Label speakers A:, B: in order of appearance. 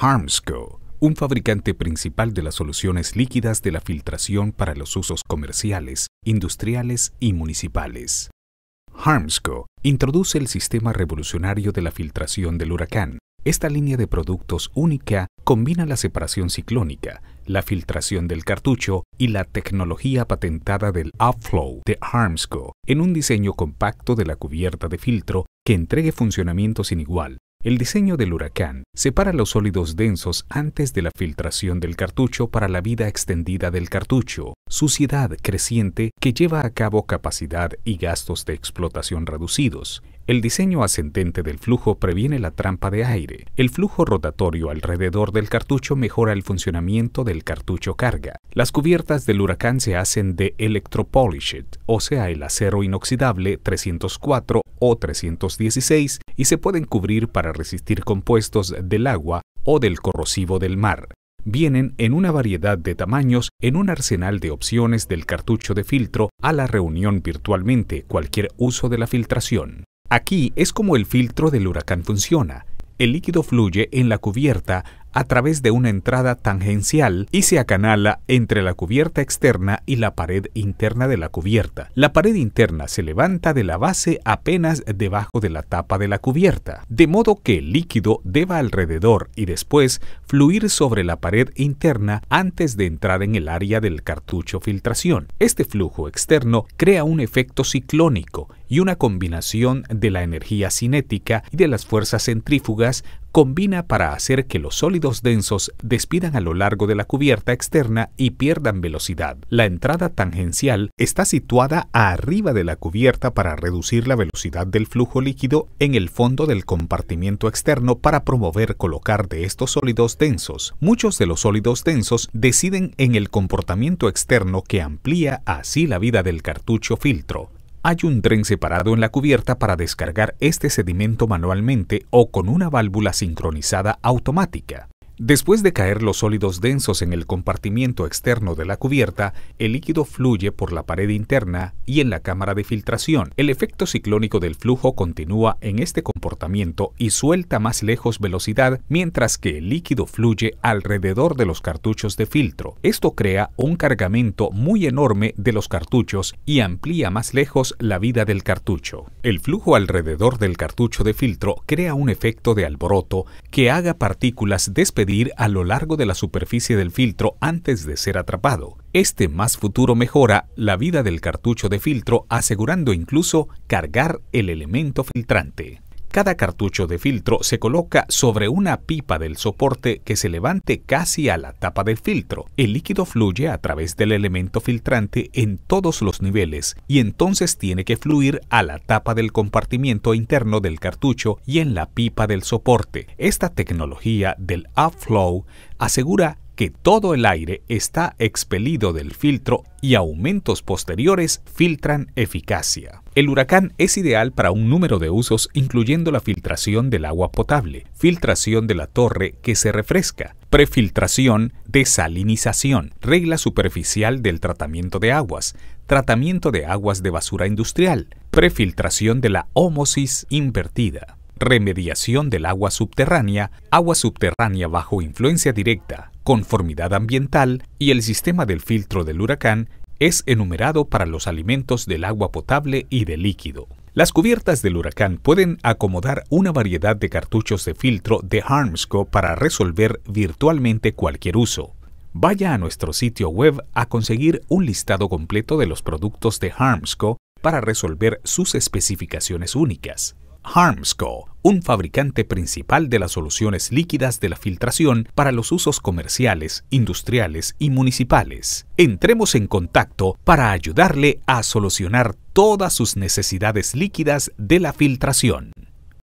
A: Harmsco, un fabricante principal de las soluciones líquidas de la filtración para los usos comerciales, industriales y municipales. Harmsco introduce el sistema revolucionario de la filtración del huracán. Esta línea de productos única combina la separación ciclónica, la filtración del cartucho y la tecnología patentada del upflow de Harmsco en un diseño compacto de la cubierta de filtro que entregue funcionamiento sin igual el diseño del huracán separa los sólidos densos antes de la filtración del cartucho para la vida extendida del cartucho, suciedad creciente que lleva a cabo capacidad y gastos de explotación reducidos. El diseño ascendente del flujo previene la trampa de aire. El flujo rotatorio alrededor del cartucho mejora el funcionamiento del cartucho carga. Las cubiertas del huracán se hacen de electropolished, o sea, el acero inoxidable 304 o316 y se pueden cubrir para resistir compuestos del agua o del corrosivo del mar. Vienen en una variedad de tamaños en un arsenal de opciones del cartucho de filtro a la reunión virtualmente cualquier uso de la filtración. Aquí es como el filtro del huracán funciona. El líquido fluye en la cubierta a través de una entrada tangencial y se acanala entre la cubierta externa y la pared interna de la cubierta. La pared interna se levanta de la base apenas debajo de la tapa de la cubierta, de modo que el líquido deba alrededor y después fluir sobre la pared interna antes de entrar en el área del cartucho filtración. Este flujo externo crea un efecto ciclónico y una combinación de la energía cinética y de las fuerzas centrífugas combina para hacer que los sólidos densos despidan a lo largo de la cubierta externa y pierdan velocidad. La entrada tangencial está situada arriba de la cubierta para reducir la velocidad del flujo líquido en el fondo del compartimiento externo para promover colocar de estos sólidos densos. Muchos de los sólidos densos deciden en el comportamiento externo que amplía así la vida del cartucho filtro hay un tren separado en la cubierta para descargar este sedimento manualmente o con una válvula sincronizada automática. Después de caer los sólidos densos en el compartimiento externo de la cubierta, el líquido fluye por la pared interna y en la cámara de filtración. El efecto ciclónico del flujo continúa en este comportamiento y suelta más lejos velocidad mientras que el líquido fluye alrededor de los cartuchos de filtro. Esto crea un cargamento muy enorme de los cartuchos y amplía más lejos la vida del cartucho. El flujo alrededor del cartucho de filtro crea un efecto de alboroto que haga partículas despedidas a lo largo de la superficie del filtro antes de ser atrapado. Este más futuro mejora la vida del cartucho de filtro asegurando incluso cargar el elemento filtrante. Cada cartucho de filtro se coloca sobre una pipa del soporte que se levante casi a la tapa del filtro. El líquido fluye a través del elemento filtrante en todos los niveles y entonces tiene que fluir a la tapa del compartimiento interno del cartucho y en la pipa del soporte. Esta tecnología del upflow asegura que todo el aire está expelido del filtro y aumentos posteriores filtran eficacia. El huracán es ideal para un número de usos incluyendo la filtración del agua potable, filtración de la torre que se refresca, prefiltración, desalinización, regla superficial del tratamiento de aguas, tratamiento de aguas de basura industrial, prefiltración de la homosis invertida remediación del agua subterránea, agua subterránea bajo influencia directa, conformidad ambiental y el sistema del filtro del huracán es enumerado para los alimentos del agua potable y de líquido. Las cubiertas del huracán pueden acomodar una variedad de cartuchos de filtro de Harmsco para resolver virtualmente cualquier uso. Vaya a nuestro sitio web a conseguir un listado completo de los productos de Harmsco para resolver sus especificaciones únicas. Harmsco, un fabricante principal de las soluciones líquidas de la filtración para los usos comerciales, industriales y municipales. Entremos en contacto para ayudarle a solucionar todas sus necesidades líquidas de la filtración.